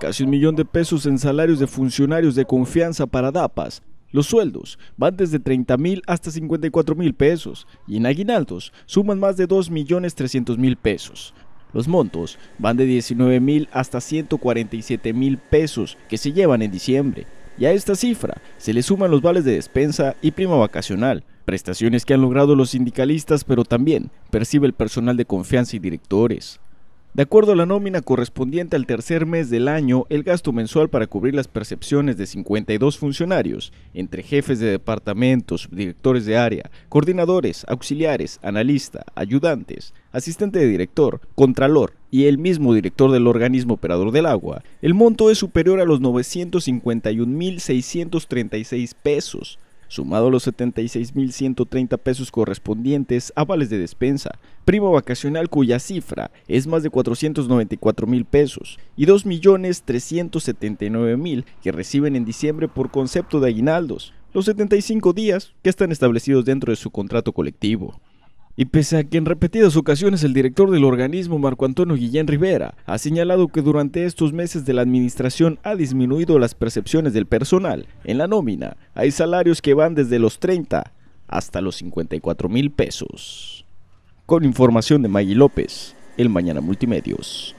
casi un millón de pesos en salarios de funcionarios de confianza para DAPAS. Los sueldos van desde 30.000 hasta 54.000 mil pesos y en aguinaldos suman más de 2.300.000 millones mil pesos. Los montos van de 19.000 mil hasta 147.000 mil pesos que se llevan en diciembre. Y a esta cifra se le suman los vales de despensa y prima vacacional, prestaciones que han logrado los sindicalistas pero también percibe el personal de confianza y directores. De acuerdo a la nómina correspondiente al tercer mes del año, el gasto mensual para cubrir las percepciones de 52 funcionarios, entre jefes de departamentos, directores de área, coordinadores, auxiliares, analista, ayudantes, asistente de director, contralor y el mismo director del organismo operador del agua, el monto es superior a los 951.636 pesos sumado los 76.130 pesos correspondientes a vales de despensa, primo vacacional cuya cifra es más de 494.000 pesos y 2.379.000 que reciben en diciembre por concepto de aguinaldos, los 75 días que están establecidos dentro de su contrato colectivo. Y pese a que en repetidas ocasiones el director del organismo, Marco Antonio Guillén Rivera, ha señalado que durante estos meses de la administración ha disminuido las percepciones del personal, en la nómina hay salarios que van desde los 30 hasta los 54 mil pesos. Con información de Maggie López, El Mañana Multimedios.